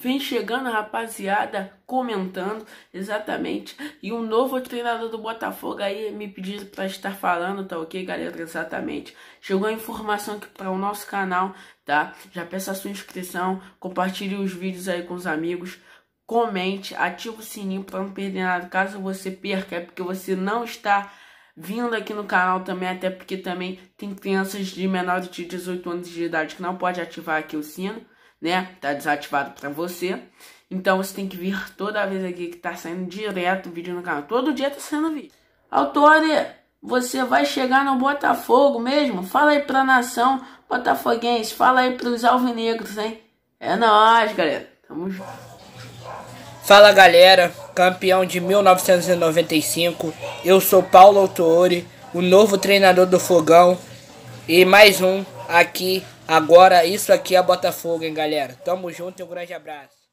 Vem chegando a rapaziada comentando exatamente. E um novo treinador do Botafogo aí me pediu para estar falando, tá ok, galera? Exatamente. Chegou a informação aqui para o nosso canal, tá? Já peço a sua inscrição, compartilhe os vídeos aí com os amigos, comente, ative o sininho para não perder nada. Caso você perca, é porque você não está vindo aqui no canal também, até porque também tem crianças de menor de 18 anos de idade que não pode ativar aqui o sino né? Tá desativado para você. Então você tem que vir toda vez aqui que tá saindo direto vídeo no canal. Todo dia tá saindo vídeo. Autore, você vai chegar no Botafogo mesmo? Fala aí pra nação botafoguense, fala aí pros alvinegros, hein? É nóis, galera. Tamo junto. Fala galera, campeão de 1995, eu sou Paulo Autore, o novo treinador do Fogão, e mais um aqui Agora isso aqui é Botafogo, hein, galera. Tamo junto e um grande abraço.